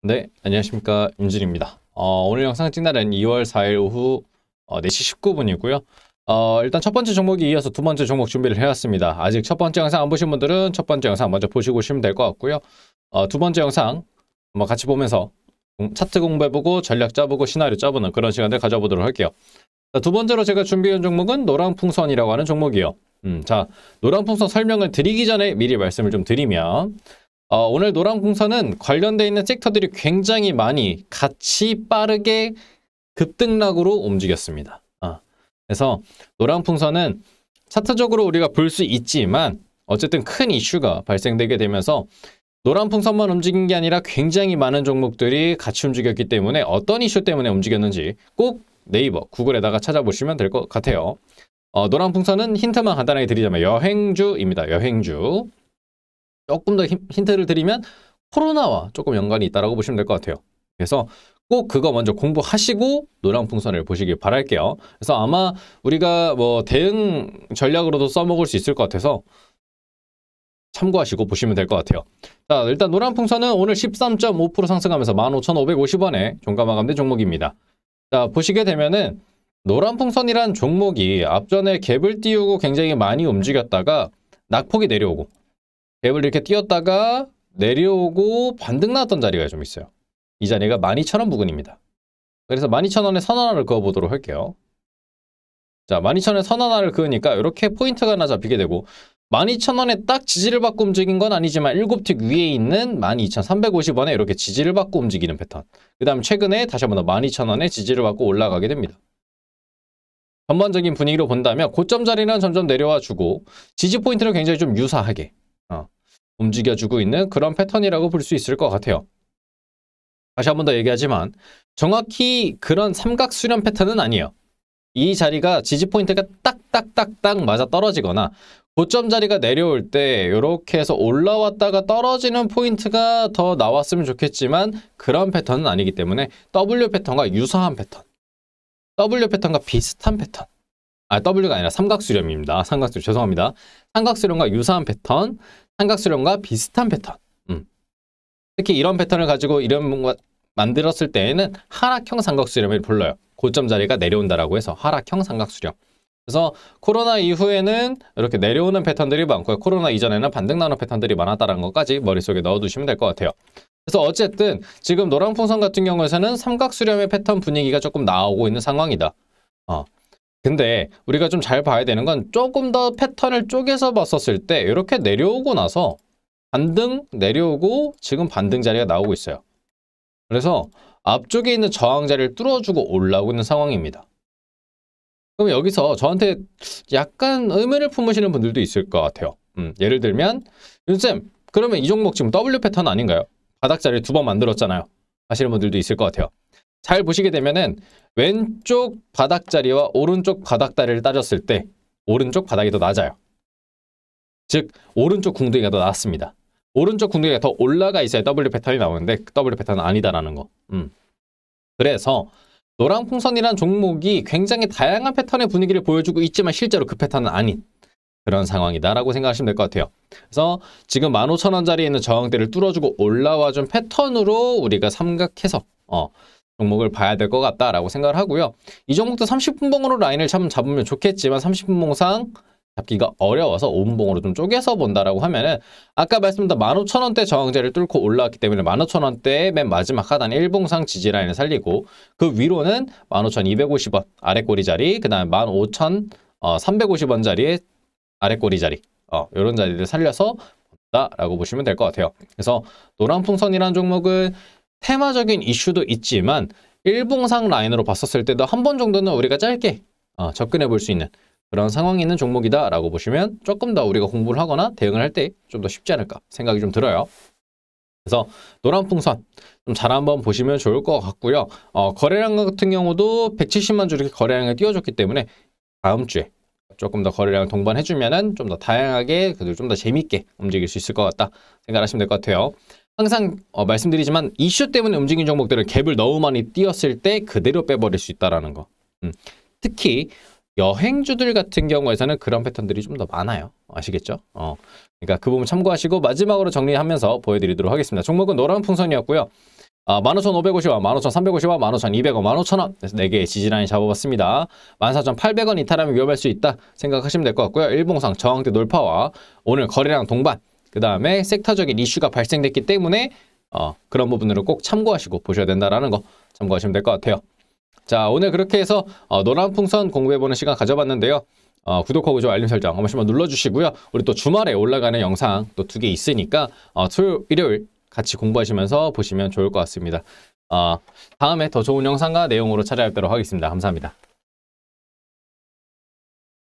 네, 안녕하십니까. 임진입니다. 어, 오늘 영상 찍 날은 2월 4일 오후 어, 4시 19분이고요. 어, 일단 첫 번째 종목이 이어서 두 번째 종목 준비를 해왔습니다. 아직 첫 번째 영상 안 보신 분들은 첫 번째 영상 먼저 보시고 오시면 될 것 같고요. 어, 두 번째 영상 한번 같이 보면서 차트 공부해보고 전략 짜보고 시나리오 짜보는 그런 시간들 가져보도록 할게요. 자, 두 번째로 제가 준비한 종목은 노랑풍선이라고 하는 종목이요. 음, 자, 노랑풍선 설명을 드리기 전에 미리 말씀을 좀 드리면 어, 오늘 노란공사는 관련돼 있는 섹터들이 굉장히 많이 같이 빠르게 급등락으로 움직였습니다. 어, 그래서 노란풍선은 차트적으로 우리가 볼 수 있지만 어쨌든 큰 이슈가 발생되게 되면서 노란 풍선만 움직인 게 아니라 굉장히 많은 종목들이 같이 움직였기 때문에 어떤 이슈 때문에 움직였는지 꼭 네이버, 구글에다가 찾아보시면 될 것 같아요. 어, 노란 풍선은 힌트만 간단하게 드리자면 여행주입니다. 여행주. 조금 더 힌트를 드리면 코로나와 조금 연관이 있다라고 보시면 될 것 같아요. 그래서 꼭 그거 먼저 공부하시고 노랑 풍선을 보시길 바랄게요. 그래서 아마 우리가 뭐 대응 전략으로도 써먹을 수 있을 것 같아서 참고하시고 보시면 될 것 같아요. 자, 일단 노란 풍선은 오늘 13.5% 상승하면서 15,550원에 종가 마감된 종목입니다. 자, 보시게 되면은 노란 풍선이란 종목이 앞전에 갭을 띄우고 굉장히 많이 움직였다가 낙폭이 내려오고 갭을 이렇게 띄었다가 내려오고 반등 나왔던 자리가 좀 있어요. 이 자리가 12,000원 부근입니다. 그래서 12,000원에 선 하나를 그어보도록 할게요. 자, 12,000원에 선 하나를 그으니까 이렇게 포인트가 하나 잡히게 되고 12,000원에 딱 지지를 받고 움직인 건 아니지만 7틱 위에 있는 12,350원에 이렇게 지지를 받고 움직이는 패턴. 그 다음 최근에 다시 한 번 더 12,000원에 지지를 받고 올라가게 됩니다. 전반적인 분위기로 본다면 고점 자리는 점점 내려와 주고 지지 포인트는 굉장히 좀 유사하게 움직여주고 있는 그런 패턴이라고 볼 수 있을 것 같아요. 다시 한 번 더 얘기하지만 정확히 그런 삼각 수렴 패턴은 아니에요. 이 자리가 지지 포인트가 딱딱딱딱 맞아 떨어지거나 고점 자리가 내려올 때 이렇게 해서 올라왔다가 떨어지는 포인트가 더 나왔으면 좋겠지만 그런 패턴은 아니기 때문에 W 패턴과 유사한 패턴 W 패턴과 비슷한 패턴 아 W가 아니라 삼각수렴입니다. 삼각수렴 죄송합니다. 삼각수렴과 유사한 패턴 삼각수렴과 비슷한 패턴. 음. 특히 이런 패턴을 가지고 이런 만들었을 때에는 하락형 삼각수렴을 불러요. 고점 자리가 내려온다라고 해서 하락형 삼각수렴. 그래서 코로나 이후에는 이렇게 내려오는 패턴들이 많고요. 코로나 이전에는 반등 나노 패턴들이 많았다는 라 것까지 머릿속에 넣어두시면 될 것 같아요. 그래서 어쨌든 지금 노란 풍선 같은 경우에서는 삼각수렴의 패턴 분위기가 조금 나오고 있는 상황이다. 어. 근데 우리가 좀 잘 봐야 되는 건 조금 더 패턴을 쪼개서 봤었을 때 이렇게 내려오고 나서 반등 내려오고 지금 반등 자리가 나오고 있어요. 그래서 앞쪽에 있는 저항 자리를 뚫어주고 올라오고 있는 상황입니다. 그럼 여기서 저한테 약간 의문을 품으시는 분들도 있을 것 같아요. 음, 예를 들면 윤쌤 그러면 이 종목 지금 W 패턴 아닌가요? 바닥 자리를 두 번 만들었잖아요. 하시는 분들도 있을 것 같아요. 잘 보시게 되면은 왼쪽 바닥자리와 오른쪽 바닥다리를 따졌을 때 오른쪽 바닥이 더 낮아요. 즉 오른쪽 궁둥이가 더 낮습니다. 오른쪽 궁둥이가 더 올라가 있어야 W 패턴이 나오는데 W 패턴은 아니다라는 거. 음. 그래서 노랑 풍선이란 종목이 굉장히 다양한 패턴의 분위기를 보여주고 있지만 실제로 그 패턴은 아닌 그런 상황이다라고 생각하시면 될 것 같아요. 그래서 지금 15,000원짜리에 있는 저항대를 뚫어주고 올라와준 패턴으로 우리가 삼각해서 어, 종목을 봐야 될 것 같다라고 생각을 하고요. 이 종목도 30분봉으로 라인을 참 잡으면 좋겠지만 30분봉상 잡기가 어려워서 5분봉으로 좀 쪼개서 본다라고 하면은 아까 말씀드린 15,000원대 저항제를 뚫고 올라왔기 때문에 15,000원대의 맨 마지막 하단 1봉상 지지라인을 살리고 그 위로는 15,250원 아래 꼬리 자리 그 다음에 15,350원 자리에 아래 꼬리 자리 어, 이런 자리를 살려서 라고 보시면 될 것 같아요. 그래서 노란 풍선이라는 종목은 테마적인 이슈도 있지만 일봉상 라인으로 봤었을 때도 한 번 정도는 우리가 짧게 어, 접근해 볼 수 있는 그런 상황이 있는 종목이다라고 보시면 조금 더 우리가 공부를 하거나 대응을 할 때 좀 더 쉽지 않을까 생각이 좀 들어요. 그래서 노란 풍선 좀 잘 한번 보시면 좋을 것 같고요. 어, 거래량 같은 경우도 170만 주 이렇게 거래량을 띄워줬기 때문에 다음 주에 조금 더 거래량을 동반해주면 좀 더 다양하게 그래도 좀더 재밌게 움직일 수 있을 것 같다 생각하시면 될 것 같아요. 항상 어, 말씀드리지만 이슈 때문에 움직인 종목들은 갭을 너무 많이 띄었을 때 그대로 빼버릴 수 있다라는 거. 음. 특히 여행주들 같은 경우에서는 그런 패턴들이 좀 더 많아요. 아시겠죠? 어. 그러니까 그 부분 참고하시고 마지막으로 정리하면서 보여드리도록 하겠습니다. 종목은 노란 풍선이었고요. 아, 15,550원, 15,350원, 15,200원, 15,000원 그래서 4개의 지지라인 잡아봤습니다. 14,800원 이탈하면 위험할 수 있다 생각하시면 될 것 같고요. 일봉상 저항대 놀파와 오늘 거래량 동반 그 다음에 섹터적인 이슈가 발생됐기 때문에 어, 그런 부분으로 꼭 참고하시고 보셔야 된다라는 거 참고하시면 될 것 같아요. 자 오늘 그렇게 해서 어, 노란 풍선 공부해보는 시간 가져봤는데요. 어, 구독하고 좋아요 알림 설정 한 번씩만 눌러주시고요. 우리 또 주말에 올라가는 영상 또 두 개 있으니까 어, 토요 일요일 일 같이 공부하시면서 보시면 좋을 것 같습니다. 어, 다음에 더 좋은 영상과 내용으로 찾아뵙도록 하겠습니다. 감사합니다.